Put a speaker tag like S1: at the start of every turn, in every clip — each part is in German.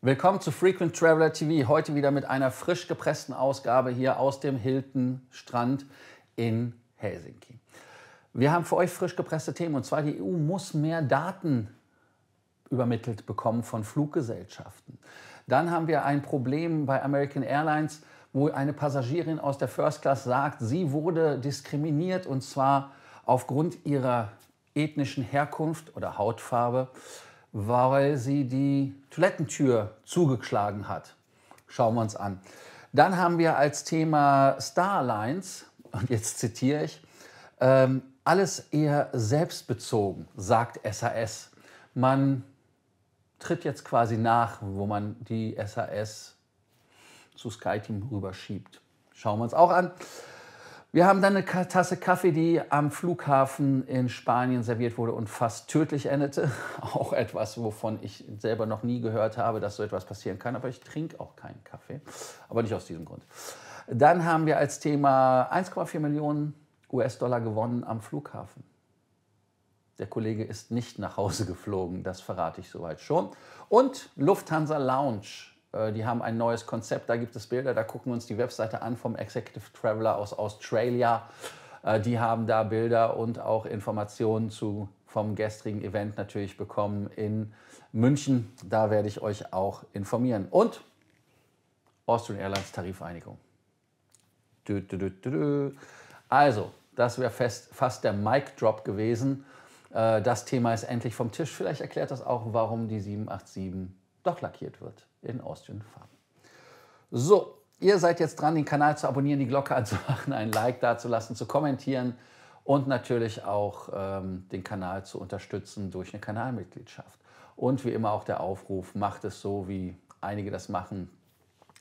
S1: Willkommen zu Frequent Traveler TV. Heute wieder mit einer frisch gepressten Ausgabe hier aus dem Hilton Strand in Helsinki. Wir haben für euch frisch gepresste Themen und zwar die EU muss mehr Daten übermittelt bekommen von Fluggesellschaften. Dann haben wir ein Problem bei American Airlines, wo eine Passagierin aus der First Class sagt, sie wurde diskriminiert und zwar aufgrund ihrer ethnischen Herkunft oder Hautfarbe weil sie die Toilettentür zugeschlagen hat. Schauen wir uns an. Dann haben wir als Thema Starlines, und jetzt zitiere ich, ähm, alles eher selbstbezogen, sagt SAS. Man tritt jetzt quasi nach, wo man die SAS zu SkyTeam rüberschiebt. Schauen wir uns auch an. Wir haben dann eine Tasse Kaffee, die am Flughafen in Spanien serviert wurde und fast tödlich endete. Auch etwas, wovon ich selber noch nie gehört habe, dass so etwas passieren kann. Aber ich trinke auch keinen Kaffee. Aber nicht aus diesem Grund. Dann haben wir als Thema 1,4 Millionen US-Dollar gewonnen am Flughafen. Der Kollege ist nicht nach Hause geflogen, das verrate ich soweit schon. Und Lufthansa Lounge äh, die haben ein neues Konzept, da gibt es Bilder, da gucken wir uns die Webseite an vom Executive Traveler aus Australia. Äh, die haben da Bilder und auch Informationen zu, vom gestrigen Event natürlich bekommen in München. Da werde ich euch auch informieren. Und Austrian Airlines Tarifeinigung. Also, das wäre fast der Mic Drop gewesen. Äh, das Thema ist endlich vom Tisch. Vielleicht erklärt das auch, warum die 787 doch lackiert wird in Austrian Farm. So, ihr seid jetzt dran, den Kanal zu abonnieren, die Glocke anzumachen, ein Like dazulassen, zu kommentieren und natürlich auch ähm, den Kanal zu unterstützen durch eine Kanalmitgliedschaft. Und wie immer auch der Aufruf, macht es so, wie einige das machen.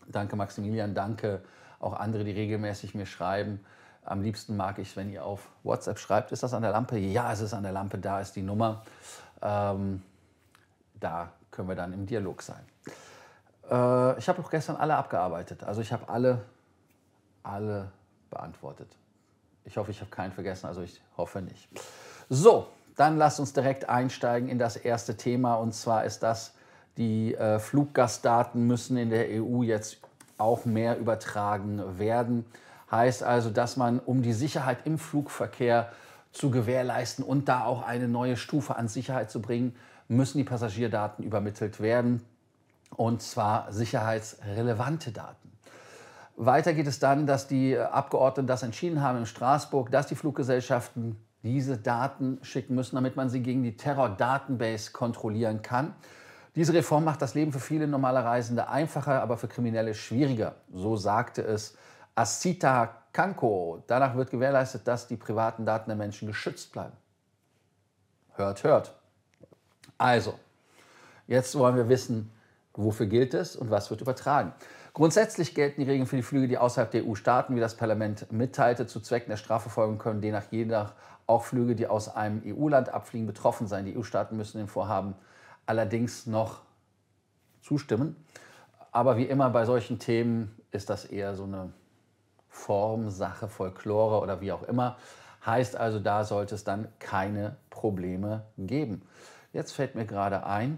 S1: Danke Maximilian, danke auch andere, die regelmäßig mir schreiben. Am liebsten mag ich, wenn ihr auf WhatsApp schreibt, ist das an der Lampe? Ja, es ist an der Lampe, da ist die Nummer. Ähm, da können wir dann im Dialog sein. Äh, ich habe auch gestern alle abgearbeitet. Also ich habe alle, alle beantwortet. Ich hoffe, ich habe keinen vergessen. Also ich hoffe nicht. So, dann lasst uns direkt einsteigen in das erste Thema. Und zwar ist das, die äh, Fluggastdaten müssen in der EU jetzt auch mehr übertragen werden. Heißt also, dass man, um die Sicherheit im Flugverkehr zu gewährleisten und da auch eine neue Stufe an Sicherheit zu bringen, müssen die Passagierdaten übermittelt werden und zwar sicherheitsrelevante Daten. Weiter geht es dann, dass die Abgeordneten das entschieden haben in Straßburg, dass die Fluggesellschaften diese Daten schicken müssen, damit man sie gegen die Terror-Datenbase kontrollieren kann. Diese Reform macht das Leben für viele normale Reisende einfacher, aber für Kriminelle schwieriger. So sagte es Asita Kanko. Danach wird gewährleistet, dass die privaten Daten der Menschen geschützt bleiben. Hört, hört. Also, jetzt wollen wir wissen, Wofür gilt es und was wird übertragen? Grundsätzlich gelten die Regeln für die Flüge, die außerhalb der EU starten, wie das Parlament mitteilte. Zu Zwecken der Strafverfolgung können demnach je nach auch Flüge, die aus einem EU-Land abfliegen, betroffen sein. Die EU-Staaten müssen dem Vorhaben allerdings noch zustimmen. Aber wie immer bei solchen Themen ist das eher so eine Form, Sache, Folklore oder wie auch immer. Heißt also, da sollte es dann keine Probleme geben. Jetzt fällt mir gerade ein,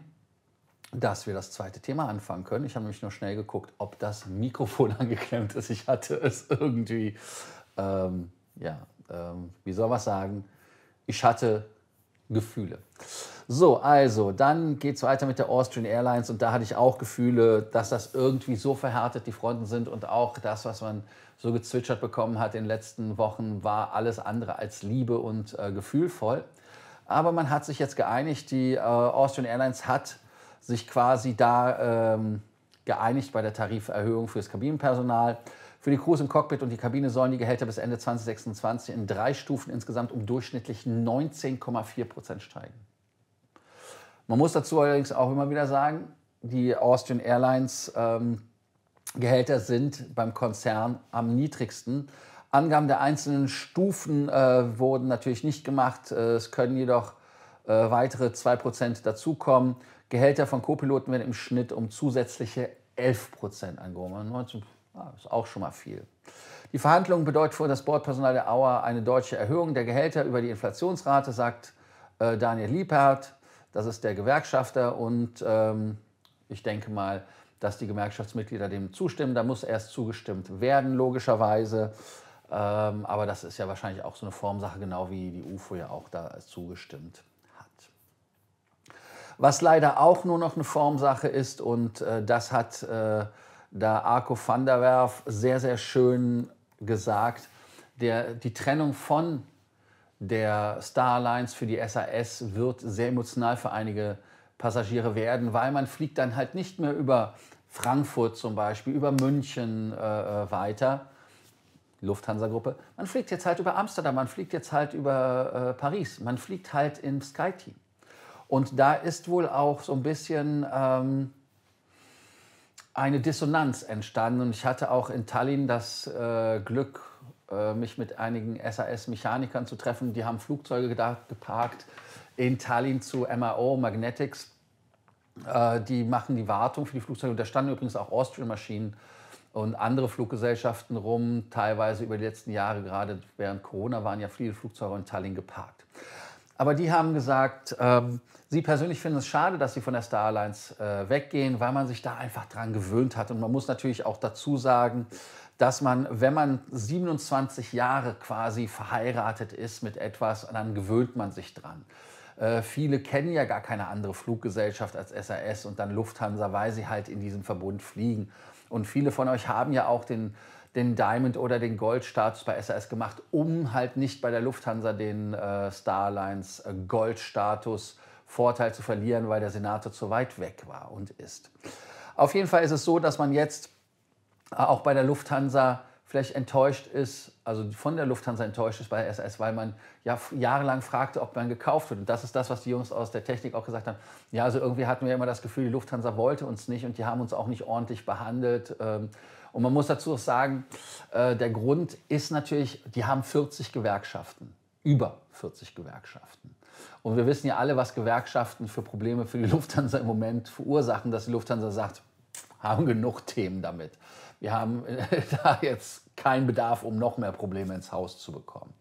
S1: dass wir das zweite Thema anfangen können. Ich habe nämlich nur schnell geguckt, ob das Mikrofon angeklemmt ist. Ich hatte es irgendwie, ähm, ja, ähm, wie soll man sagen? Ich hatte Gefühle. So, also, dann geht es weiter mit der Austrian Airlines und da hatte ich auch Gefühle, dass das irgendwie so verhärtet die Fronten sind und auch das, was man so gezwitschert bekommen hat in den letzten Wochen, war alles andere als Liebe und äh, gefühlvoll. Aber man hat sich jetzt geeinigt, die äh, Austrian Airlines hat sich quasi da ähm, geeinigt bei der Tariferhöhung für das Kabinenpersonal. Für die Crews im Cockpit und die Kabine sollen die Gehälter bis Ende 2026 in drei Stufen insgesamt um durchschnittlich 19,4 Prozent steigen. Man muss dazu allerdings auch immer wieder sagen, die Austrian Airlines ähm, Gehälter sind beim Konzern am niedrigsten. Angaben der einzelnen Stufen äh, wurden natürlich nicht gemacht. Äh, es können jedoch äh, weitere 2% dazukommen. Gehälter von Co-Piloten werden im Schnitt um zusätzliche 11% angehoben. 19 also ah, ist auch schon mal viel. Die Verhandlungen bedeuten für das Bordpersonal der Auer eine deutsche Erhöhung der Gehälter über die Inflationsrate, sagt äh, Daniel Liebhardt. Das ist der Gewerkschafter und ähm, ich denke mal, dass die Gewerkschaftsmitglieder dem zustimmen. Da muss erst zugestimmt werden, logischerweise. Ähm, aber das ist ja wahrscheinlich auch so eine Formsache, genau wie die UFO ja auch da zugestimmt was leider auch nur noch eine Formsache ist. Und äh, das hat äh, da Arco van der Werf sehr, sehr schön gesagt. Der, die Trennung von der Starlines für die SAS wird sehr emotional für einige Passagiere werden, weil man fliegt dann halt nicht mehr über Frankfurt zum Beispiel, über München äh, äh weiter, Lufthansa-Gruppe. Man fliegt jetzt halt über Amsterdam, man fliegt jetzt halt über äh, Paris, man fliegt halt im SkyTeam. Und da ist wohl auch so ein bisschen ähm, eine Dissonanz entstanden. Und ich hatte auch in Tallinn das äh, Glück, äh, mich mit einigen SAS-Mechanikern zu treffen. Die haben Flugzeuge geparkt in Tallinn zu MAO Magnetics. Äh, die machen die Wartung für die Flugzeuge. Und da standen übrigens auch Austrian-Maschinen und andere Fluggesellschaften rum. Teilweise über die letzten Jahre, gerade während Corona, waren ja viele Flugzeuge in Tallinn geparkt. Aber die haben gesagt, ähm, sie persönlich finden es schade, dass sie von der Star Alliance äh, weggehen, weil man sich da einfach dran gewöhnt hat. Und man muss natürlich auch dazu sagen, dass man, wenn man 27 Jahre quasi verheiratet ist mit etwas, dann gewöhnt man sich dran. Äh, viele kennen ja gar keine andere Fluggesellschaft als SAS und dann Lufthansa, weil sie halt in diesem Verbund fliegen. Und viele von euch haben ja auch den den Diamond oder den Goldstatus bei SAS gemacht, um halt nicht bei der Lufthansa den äh, Starlines äh, Goldstatus Vorteil zu verlieren, weil der Senator zu weit weg war und ist. Auf jeden Fall ist es so, dass man jetzt äh, auch bei der Lufthansa vielleicht enttäuscht ist, also von der Lufthansa enttäuscht ist bei SS, weil man ja jahrelang fragte, ob man gekauft wird. Und das ist das, was die Jungs aus der Technik auch gesagt haben. Ja, also irgendwie hatten wir immer das Gefühl, die Lufthansa wollte uns nicht und die haben uns auch nicht ordentlich behandelt. Ähm, und man muss dazu auch sagen, äh, der Grund ist natürlich, die haben 40 Gewerkschaften, über 40 Gewerkschaften. Und wir wissen ja alle, was Gewerkschaften für Probleme für die Lufthansa im Moment verursachen, dass die Lufthansa sagt, haben genug Themen damit. Wir haben äh, da jetzt keinen Bedarf, um noch mehr Probleme ins Haus zu bekommen.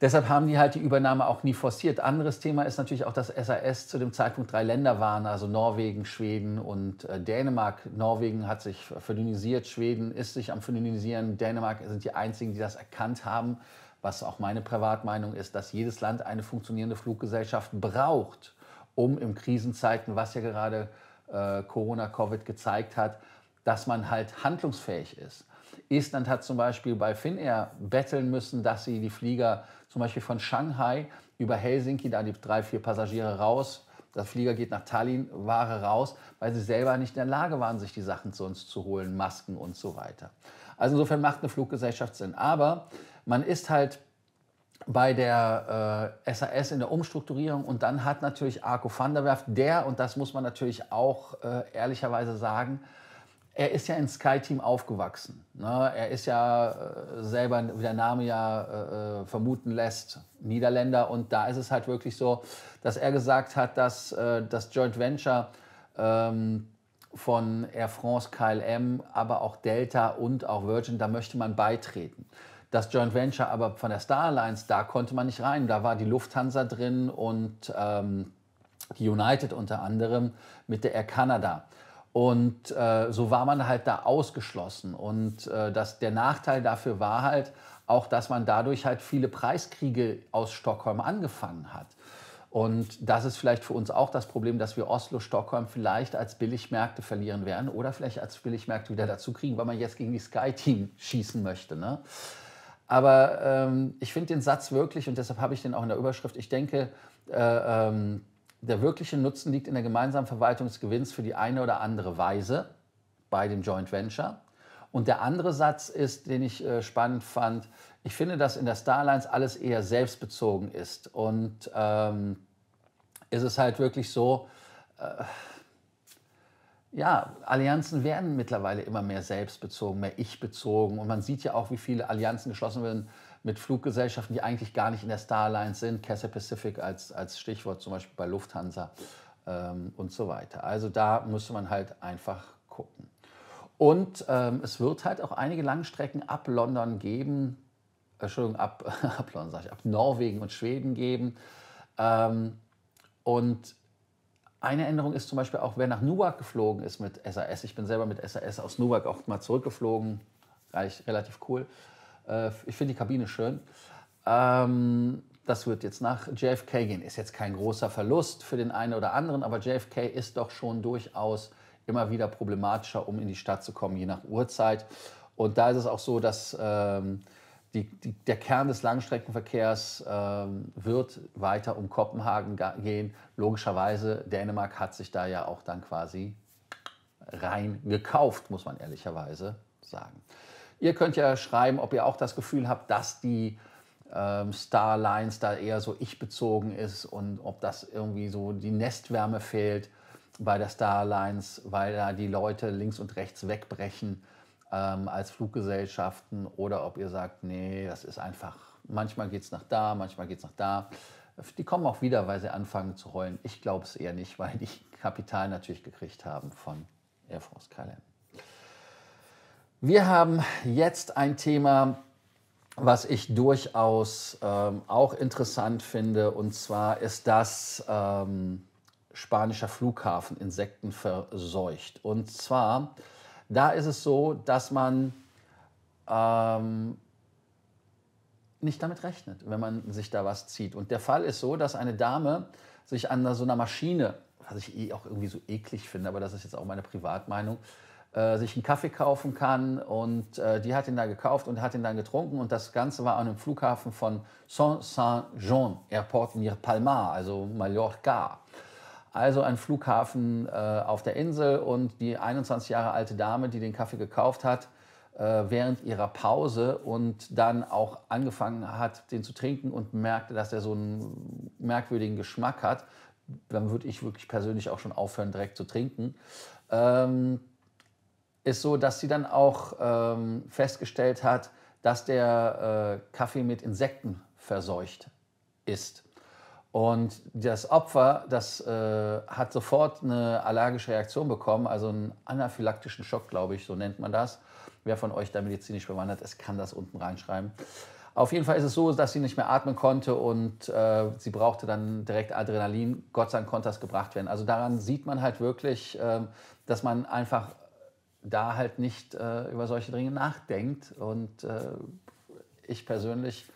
S1: Deshalb haben die halt die Übernahme auch nie forciert. Anderes Thema ist natürlich auch, dass SAS zu dem Zeitpunkt drei Länder waren, also Norwegen, Schweden und äh, Dänemark. Norwegen hat sich phönonisiert, Schweden ist sich am Phönonisieren, Dänemark sind die einzigen, die das erkannt haben, was auch meine Privatmeinung ist, dass jedes Land eine funktionierende Fluggesellschaft braucht, um im Krisenzeiten, was ja gerade äh, Corona, Covid gezeigt hat, dass man halt handlungsfähig ist. Estland hat zum Beispiel bei Finnair betteln müssen, dass sie die Flieger zum Beispiel von Shanghai über Helsinki, da die drei, vier Passagiere raus, der Flieger geht nach Tallinn, Ware raus, weil sie selber nicht in der Lage waren, sich die Sachen sonst zu holen, Masken und so weiter. Also insofern macht eine Fluggesellschaft Sinn. Aber man ist halt bei der äh, SAS in der Umstrukturierung und dann hat natürlich Arco van der Werft, der, und das muss man natürlich auch äh, ehrlicherweise sagen, er ist ja in Sky-Team aufgewachsen. Ne? Er ist ja äh, selber, wie der Name ja äh, äh, vermuten lässt, Niederländer. Und da ist es halt wirklich so, dass er gesagt hat, dass äh, das Joint Venture ähm, von Air France, KLM, aber auch Delta und auch Virgin, da möchte man beitreten. Das Joint Venture aber von der Star Alliance, da konnte man nicht rein. Da war die Lufthansa drin und ähm, die United unter anderem mit der Air Canada. Und äh, so war man halt da ausgeschlossen. Und äh, das, der Nachteil dafür war halt auch, dass man dadurch halt viele Preiskriege aus Stockholm angefangen hat. Und das ist vielleicht für uns auch das Problem, dass wir Oslo, Stockholm vielleicht als Billigmärkte verlieren werden oder vielleicht als Billigmärkte wieder dazu kriegen, weil man jetzt gegen die Sky-Team schießen möchte. Ne? Aber ähm, ich finde den Satz wirklich, und deshalb habe ich den auch in der Überschrift, ich denke, äh, ähm, der wirkliche Nutzen liegt in der gemeinsamen Verwaltung des Gewinns für die eine oder andere Weise bei dem Joint Venture. Und der andere Satz ist, den ich äh, spannend fand, ich finde, dass in der Starlines alles eher selbstbezogen ist. Und ähm, ist es halt wirklich so, äh, ja, Allianzen werden mittlerweile immer mehr selbstbezogen, mehr ich-bezogen. Und man sieht ja auch, wie viele Allianzen geschlossen werden, mit Fluggesellschaften, die eigentlich gar nicht in der Star sind, Cathay Pacific als, als Stichwort zum Beispiel bei Lufthansa ähm, und so weiter. Also da müsste man halt einfach gucken. Und ähm, es wird halt auch einige Langstrecken ab London geben, äh, Entschuldigung, ab, ab London sage ich, ab Norwegen und Schweden geben. Ähm, und eine Änderung ist zum Beispiel auch, wer nach Newark geflogen ist mit SAS. Ich bin selber mit SAS aus Newark auch mal zurückgeflogen. Reich, relativ cool. Äh, ich finde die Kabine schön. Ähm, das wird jetzt nach JFK gehen. Ist jetzt kein großer Verlust für den einen oder anderen, aber JFK ist doch schon durchaus immer wieder problematischer, um in die Stadt zu kommen, je nach Uhrzeit. Und da ist es auch so, dass ähm, die, die, der Kern des Langstreckenverkehrs ähm, wird weiter um Kopenhagen gehen. Logischerweise, Dänemark hat sich da ja auch dann quasi rein gekauft, muss man ehrlicherweise sagen. Ihr könnt ja schreiben, ob ihr auch das Gefühl habt, dass die ähm, Starlines da eher so ich-bezogen ist und ob das irgendwie so die Nestwärme fehlt bei der Starlines, weil da die Leute links und rechts wegbrechen ähm, als Fluggesellschaften oder ob ihr sagt, nee, das ist einfach, manchmal geht es nach da, manchmal geht es nach da. Die kommen auch wieder, weil sie anfangen zu heulen. Ich glaube es eher nicht, weil die Kapital natürlich gekriegt haben von Air Force KLM. Wir haben jetzt ein Thema, was ich durchaus ähm, auch interessant finde, und zwar ist das ähm, spanischer Flughafen Insekten verseucht. Und zwar, da ist es so, dass man ähm, nicht damit rechnet, wenn man sich da was zieht. Und der Fall ist so, dass eine Dame sich an so einer Maschine, was ich eh auch irgendwie so eklig finde, aber das ist jetzt auch meine Privatmeinung, äh, äh, sich einen Kaffee kaufen kann. Und äh, die hat ihn da gekauft und hat ihn dann getrunken. Und das Ganze war an einem Flughafen von Saint-Saint-Jean, Airport near Palma, also Mallorca. Also ein Flughafen äh, auf der Insel und die 21 Jahre alte Dame, die den Kaffee gekauft hat, äh, während ihrer Pause und dann auch angefangen hat, den zu trinken und merkte, dass er so einen merkwürdigen Geschmack hat, dann würde ich wirklich persönlich auch schon aufhören, direkt zu trinken. Ähm, ist so, dass sie dann auch ähm, festgestellt hat, dass der äh, Kaffee mit Insekten verseucht ist. Und das Opfer, das äh, hat sofort eine allergische Reaktion bekommen, also einen anaphylaktischen Schock, glaube ich, so nennt man das. Wer von euch da medizinisch bewandert ist, kann das unten reinschreiben. Auf jeden Fall ist es so, dass sie nicht mehr atmen konnte und äh, sie brauchte dann direkt Adrenalin. Gott sei Dank konnte das gebracht werden. Also daran sieht man halt wirklich, äh, dass man einfach da halt nicht äh, über solche Dinge nachdenkt. Und äh, ich persönlich,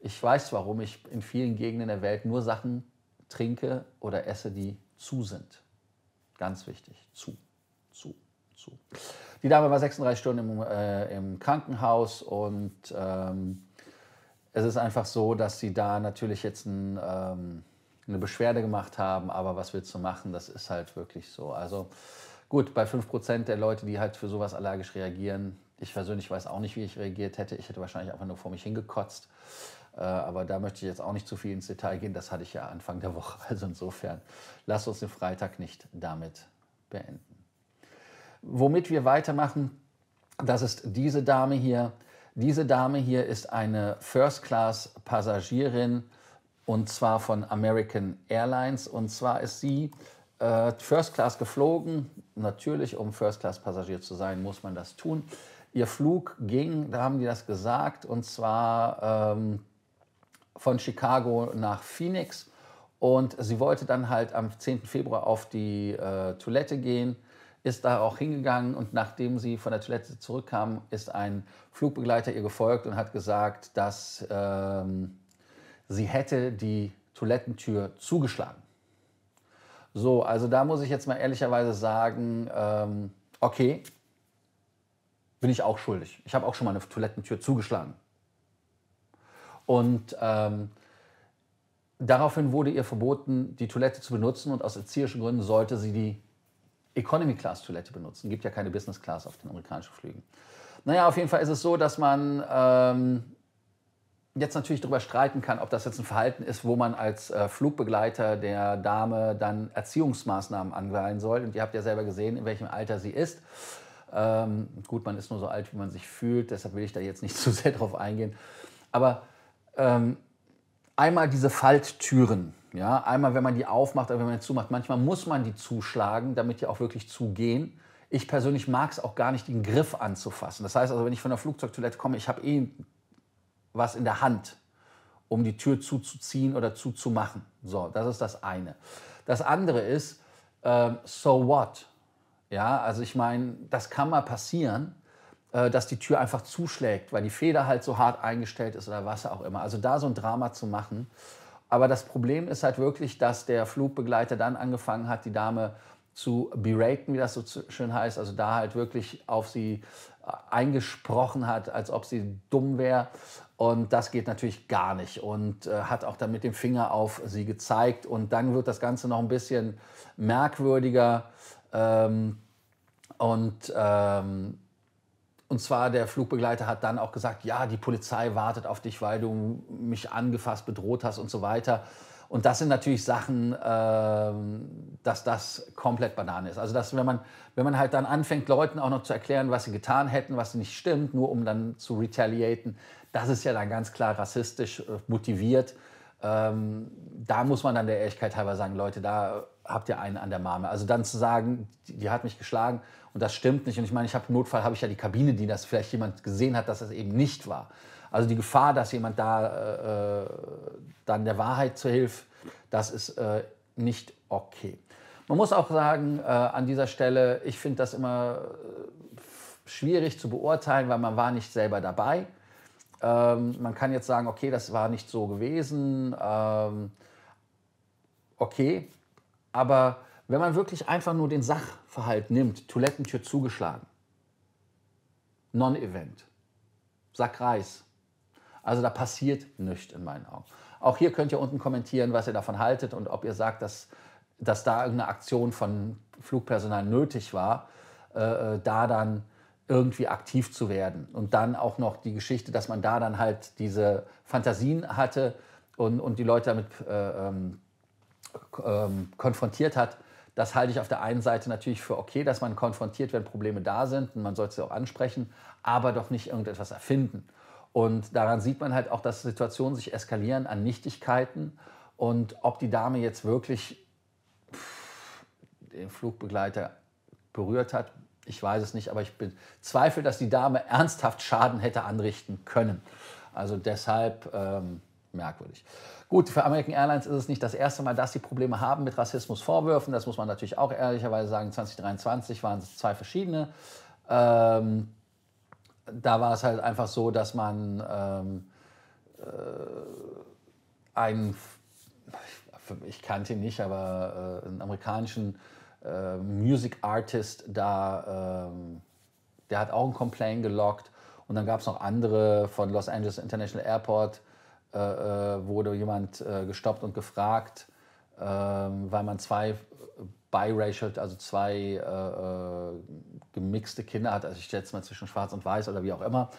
S1: ich weiß, warum ich in vielen Gegenden der Welt nur Sachen trinke oder esse, die zu sind. Ganz wichtig, zu, zu, zu. Die Dame war 36 Stunden im, äh, im Krankenhaus und ähm, es ist einfach so, dass sie da natürlich jetzt ein, ähm, eine Beschwerde gemacht haben, aber was willst du machen? Das ist halt wirklich so. Also Gut, bei 5% der Leute, die halt für sowas allergisch reagieren, ich persönlich weiß auch nicht, wie ich reagiert hätte. Ich hätte wahrscheinlich einfach nur vor mich hingekotzt. Äh, aber da möchte ich jetzt auch nicht zu viel ins Detail gehen. Das hatte ich ja Anfang der Woche. Also insofern, lasst uns den Freitag nicht damit beenden. Womit wir weitermachen, das ist diese Dame hier. Diese Dame hier ist eine First-Class-Passagierin und zwar von American Airlines. Und zwar ist sie äh, First Class geflogen. Natürlich, um First Class Passagier zu sein, muss man das tun. Ihr Flug ging, da haben die das gesagt, und zwar ähm, von Chicago nach Phoenix. Und sie wollte dann halt am 10. Februar auf die äh, Toilette gehen, ist da auch hingegangen und nachdem sie von der Toilette zurückkam, ist ein Flugbegleiter ihr gefolgt und hat gesagt, dass ähm, sie hätte die Toilettentür zugeschlagen. So, also da muss ich jetzt mal ehrlicherweise sagen, ähm, okay, bin ich auch schuldig. Ich habe auch schon mal eine Toilettentür zugeschlagen. Und ähm, daraufhin wurde ihr verboten, die Toilette zu benutzen und aus erzieherischen Gründen sollte sie die Economy-Class-Toilette benutzen. Gibt ja keine Business-Class auf den amerikanischen Flügen. Naja, auf jeden Fall ist es so, dass man ähm, jetzt natürlich darüber streiten kann, ob das jetzt ein Verhalten ist, wo man als äh, Flugbegleiter der Dame dann Erziehungsmaßnahmen angleihen soll. Und ihr habt ja selber gesehen, in welchem Alter sie ist. Ähm, gut, man ist nur so alt, wie man sich fühlt, deshalb will ich da jetzt nicht zu sehr drauf eingehen. Aber ähm, einmal diese Falttüren, ja, einmal wenn man die aufmacht, wenn man die zumacht, manchmal muss man die zuschlagen, damit die auch wirklich zugehen. Ich persönlich mag es auch gar nicht, den Griff anzufassen. Das heißt also, wenn ich von der Flugzeugtoilette komme, ich habe eh was in der Hand, um die Tür zuzuziehen oder zuzumachen. So, das ist das eine. Das andere ist, äh, so what? Ja, also ich meine, das kann mal passieren, äh, dass die Tür einfach zuschlägt, weil die Feder halt so hart eingestellt ist oder was auch immer. Also da so ein Drama zu machen. Aber das Problem ist halt wirklich, dass der Flugbegleiter dann angefangen hat, die Dame zu beraten, wie das so schön heißt, also da halt wirklich auf sie äh, eingesprochen hat, als ob sie dumm wäre. Und das geht natürlich gar nicht und äh, hat auch dann mit dem Finger auf sie gezeigt. Und dann wird das Ganze noch ein bisschen merkwürdiger. Ähm, und, ähm, und zwar der Flugbegleiter hat dann auch gesagt, ja, die Polizei wartet auf dich, weil du mich angefasst, bedroht hast und so weiter. Und das sind natürlich Sachen, ähm, dass das komplett Banane ist. Also dass wenn man, wenn man halt dann anfängt, Leuten auch noch zu erklären, was sie getan hätten, was nicht stimmt, nur um dann zu retaliaten, das ist ja dann ganz klar rassistisch äh, motiviert. Ähm, da muss man dann der Ehrlichkeit halber sagen, Leute, da habt ihr einen an der Mame. Also dann zu sagen, die, die hat mich geschlagen und das stimmt nicht. Und ich meine, ich habe im Notfall habe ich ja die Kabine, die das vielleicht jemand gesehen hat, dass das eben nicht war. Also die Gefahr, dass jemand da äh, äh dann der Wahrheit zu hilft, das ist äh, nicht okay. Man muss auch sagen, äh, an dieser Stelle, ich finde das immer äh, schwierig zu beurteilen, weil man war nicht selber dabei. Ähm, man kann jetzt sagen, okay, das war nicht so gewesen. Ähm, okay, aber wenn man wirklich einfach nur den Sachverhalt nimmt, Toilettentür zugeschlagen, Non-Event, Sackreis. Also da passiert nichts in meinen Augen. Auch hier könnt ihr unten kommentieren, was ihr davon haltet und ob ihr sagt, dass dass da irgendeine Aktion von Flugpersonal nötig war, äh, äh, da dann irgendwie aktiv zu werden. Und dann auch noch die Geschichte, dass man da dann halt diese Fantasien hatte und, und die Leute damit äh, ähm, ähm konfrontiert hat. Das halte ich auf der einen Seite natürlich für okay, dass man konfrontiert, wenn Probleme da sind und man sollte sie auch ansprechen, aber doch nicht irgendetwas erfinden. Und daran sieht man halt auch, dass Situationen sich eskalieren an Nichtigkeiten und ob die Dame jetzt wirklich den Flugbegleiter berührt hat. Ich weiß es nicht, aber ich bezweifle, dass die Dame ernsthaft Schaden hätte anrichten können. Also deshalb ähm, merkwürdig. Gut, für American Airlines ist es nicht das erste Mal, dass sie Probleme haben mit Rassismusvorwürfen. Das muss man natürlich auch ehrlicherweise sagen. 2023 waren es zwei verschiedene. Ähm, da war es halt einfach so, dass man ähm, äh, einen, ich kannte ihn nicht, aber äh, einen amerikanischen äh, Music Artist da, ähm, der hat auch ein Complaint gelockt. Und dann gab es noch andere von Los Angeles International Airport, äh, äh wurde jemand äh, gestoppt und gefragt, ähm, weil man zwei biracial, also zwei äh, gemixte Kinder hat. Also ich schätze mal zwischen schwarz und weiß oder wie auch immer.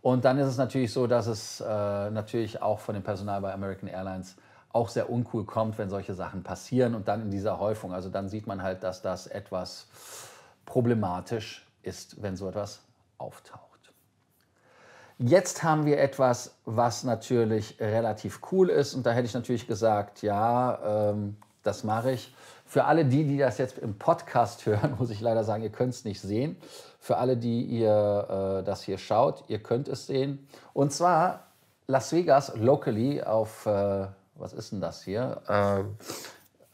S1: Und dann ist es natürlich so, dass es natürlich auch von dem Personal bei American Airlines auch sehr uncool kommt, wenn solche Sachen passieren und dann in dieser Häufung. Also dann sieht man halt, dass das etwas problematisch ist, wenn so etwas auftaucht. Jetzt haben wir etwas, was natürlich relativ cool ist. Und da hätte ich natürlich gesagt, ja, ähm, das mache ich. Für alle die, die das jetzt im Podcast hören, muss ich leider sagen, ihr könnt es nicht sehen. Für alle, die ihr äh, das hier schaut, ihr könnt es sehen. Und zwar Las Vegas locally auf äh, was ist denn das hier? Ähm,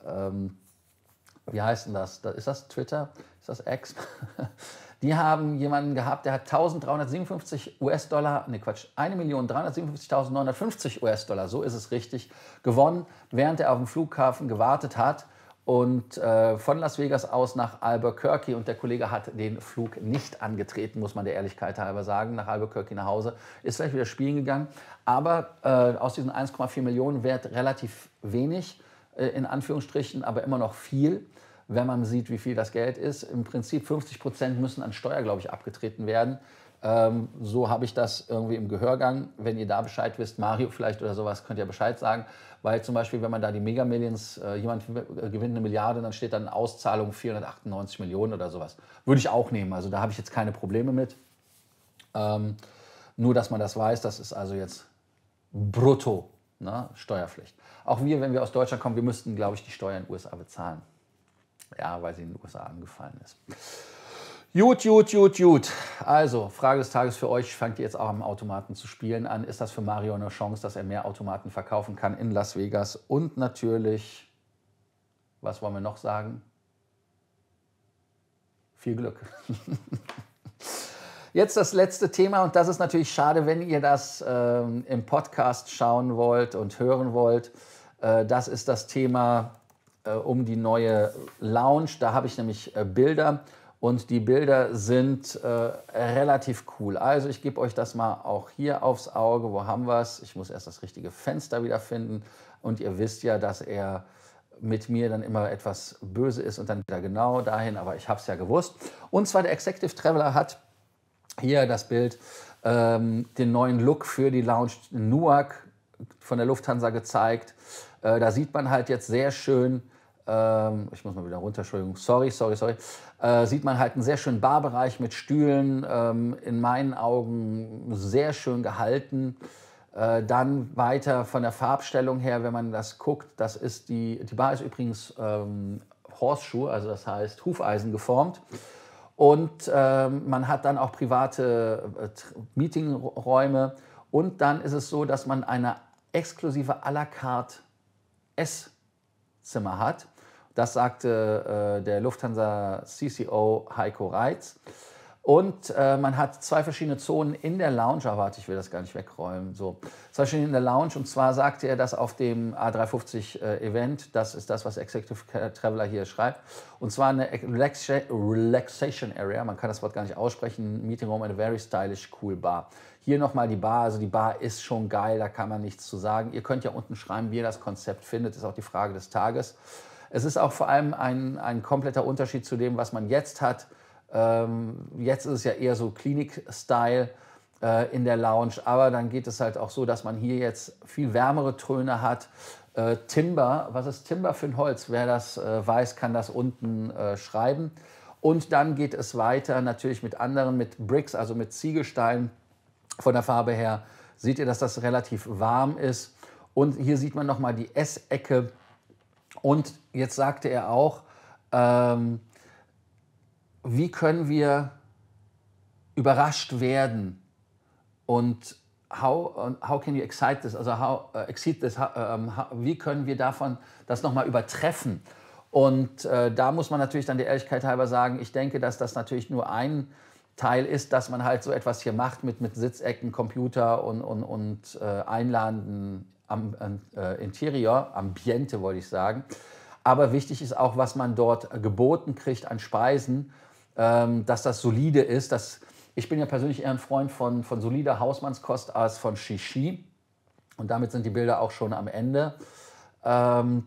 S1: ähm, wie heißt denn das? Ist das Twitter? Ist das X? Die haben jemanden gehabt, der hat 1.357 US-Dollar, nee Quatsch, 1.357.950 US-Dollar, so ist es richtig, gewonnen, während er auf dem Flughafen gewartet hat und äh, von Las Vegas aus nach Albuquerque. Und der Kollege hat den Flug nicht angetreten, muss man der Ehrlichkeit halber sagen, nach Albuquerque nach Hause. Ist vielleicht wieder spielen gegangen. Aber äh, aus diesen 1,4 Millionen wert relativ wenig, äh, in Anführungsstrichen, aber immer noch viel, wenn man sieht, wie viel das Geld ist. Im Prinzip 50 Prozent müssen an Steuer, glaube ich, abgetreten werden. Ähm, so habe ich das irgendwie im Gehörgang. Wenn ihr da Bescheid wisst, Mario vielleicht oder sowas, könnt ihr Bescheid sagen. Weil zum Beispiel, wenn man da die Mega Millions, äh, jemand äh, gewinnt eine Milliarde, dann steht dann Auszahlung 498 Millionen oder sowas. Würde ich auch nehmen. Also da habe ich jetzt keine Probleme mit. Ähm, nur, dass man das weiß, das ist also jetzt brutto, ne? Steuerpflicht. Auch wir, wenn wir aus Deutschland kommen, wir müssten, glaube ich, die Steuern in den USA bezahlen. Ja, weil sie in den USA angefallen ist. Gut, gut, gut, gut. Also, Frage des Tages für euch. Fangt ihr jetzt auch am Automaten zu spielen an? Ist das für Mario eine Chance, dass er mehr Automaten verkaufen kann in Las Vegas? Und natürlich, was wollen wir noch sagen? Viel Glück. Jetzt das letzte Thema und das ist natürlich schade, wenn ihr das ähm, im Podcast schauen wollt und hören wollt. Äh, das ist das Thema äh, um die neue Lounge. Da habe ich nämlich äh, Bilder und die Bilder sind äh, relativ cool. Also ich gebe euch das mal auch hier aufs Auge. Wo haben wir es? Ich muss erst das richtige Fenster wieder finden. Und ihr wisst ja, dass er mit mir dann immer etwas böse ist und dann wieder genau dahin. Aber ich habe es ja gewusst. Und zwar der Executive Traveler hat hier das Bild, ähm, den neuen Look für die Lounge Nuak von der Lufthansa gezeigt. Äh, da sieht man halt jetzt sehr schön, ähm, ich muss mal wieder runter, Entschuldigung, sorry, sorry, sorry, äh, sieht man halt einen sehr schönen Barbereich mit Stühlen, ähm, in meinen Augen sehr schön gehalten. Äh, dann weiter von der Farbstellung her, wenn man das guckt, das ist die, die Bar ist übrigens ähm, Horseshoe, also das heißt Hufeisen geformt. Und ähm, man hat dann auch private äh, Meetingräume. Und dann ist es so, dass man eine exklusive à la carte Esszimmer hat. Das sagte äh, der Lufthansa CCO Heiko Reitz. Und äh, man hat zwei verschiedene Zonen in der Lounge, aber warte, ich will das gar nicht wegräumen. So, zwei verschiedene in der Lounge. Und zwar sagte er, dass auf dem A350 äh, Event, das ist das, was Executive Traveler hier schreibt, und zwar eine Relax Relaxation Area, man kann das Wort gar nicht aussprechen, Meeting Room and a very stylish, cool Bar. Hier nochmal die Bar, also die Bar ist schon geil, da kann man nichts zu sagen. Ihr könnt ja unten schreiben, wie ihr das Konzept findet, ist auch die Frage des Tages. Es ist auch vor allem ein, ein kompletter Unterschied zu dem, was man jetzt hat. Ähm, jetzt ist es ja eher so Klinik-Style äh, in der Lounge, aber dann geht es halt auch so, dass man hier jetzt viel wärmere Töne hat. Äh, Timber, was ist Timber für ein Holz? Wer das äh, weiß, kann das unten äh, schreiben. Und dann geht es weiter natürlich mit anderen, mit Bricks, also mit Ziegelsteinen. Von der Farbe her seht ihr, dass das relativ warm ist. Und hier sieht man nochmal die S-Ecke und jetzt sagte er auch, ähm, wie können wir überrascht werden und how, how can you excite this, also how, uh, äh, exceed this, um, ähm, how, wie können wir davon das nochmal übertreffen? Und äh, da muss man natürlich dann der Ehrlichkeit halber sagen, ich denke, dass das natürlich nur ein Teil ist, dass man halt so etwas hier macht mit, mit Sitzecken, Computer und, und, und äh, einladenden am, äh, Interior, Ambiente wollte ich sagen. Aber wichtig ist auch, was man dort geboten kriegt an Speisen, ähm, dass das solide ist. Dass, ich bin ja persönlich eher ein Freund von, von solider Hausmannskost als von Shishi. Und damit sind die Bilder auch schon am Ende. Ähm,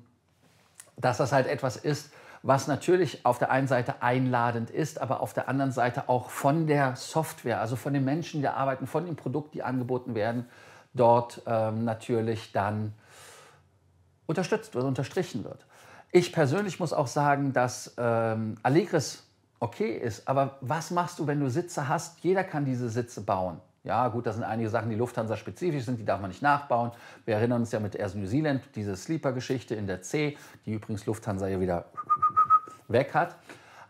S1: dass das halt etwas ist, was natürlich auf der einen Seite einladend ist, aber auf der anderen Seite auch von der Software, also von den Menschen, die arbeiten, von dem Produkt, die angeboten werden, dort ähm, natürlich dann unterstützt oder unterstrichen wird. Ich persönlich muss auch sagen, dass ähm, Allegris okay ist, aber was machst du, wenn du Sitze hast? Jeder kann diese Sitze bauen. Ja, gut, das sind einige Sachen, die Lufthansa spezifisch sind, die darf man nicht nachbauen. Wir erinnern uns ja mit Air New Zealand, diese Sleeper-Geschichte in der C, die übrigens Lufthansa ja wieder weg hat.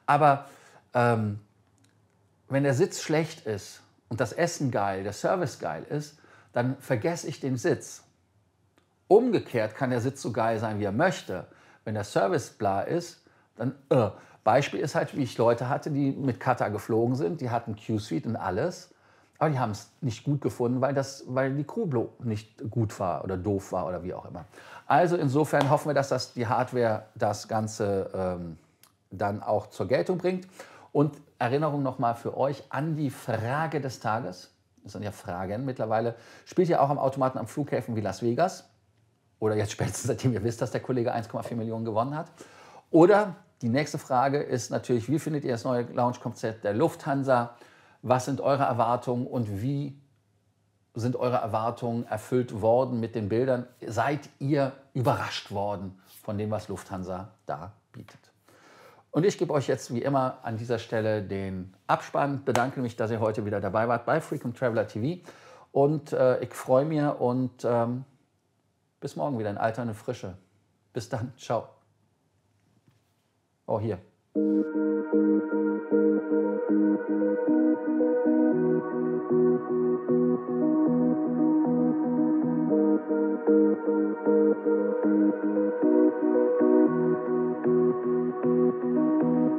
S1: Aber ähm, wenn der Sitz schlecht ist und das Essen geil, der Service geil ist, dann vergesse ich den Sitz. Umgekehrt kann der Sitz so geil sein, wie er möchte. Wenn der Service bla ist, dann. Äh. Beispiel ist halt, wie ich Leute hatte, die mit Qatar geflogen sind, die hatten Q-Suite und alles, aber die haben es nicht gut gefunden, weil, das, weil die Crew nicht gut war oder doof war oder wie auch immer. Also insofern hoffen wir, dass das, die Hardware das Ganze ähm, dann auch zur Geltung bringt. Und Erinnerung nochmal für euch an die Frage des Tages das sind ja Fragen mittlerweile, spielt ihr auch am Automaten am Flughäfen wie Las Vegas. Oder jetzt spätestens, seitdem ihr wisst, dass der Kollege 1,4 Millionen gewonnen hat. Oder die nächste Frage ist natürlich, wie findet ihr das neue Lounge-Konzept der Lufthansa? Was sind eure Erwartungen und wie sind eure Erwartungen erfüllt worden mit den Bildern? Seid ihr überrascht worden von dem, was Lufthansa da bietet? Und ich gebe euch jetzt wie immer an dieser Stelle den Abspann. Bedanke mich, dass ihr heute wieder dabei wart bei Frequent Traveler TV. Und äh, ich freue mich und ähm, bis morgen wieder in Alter und Frische. Bis dann. Ciao. Oh, hier. Thank you.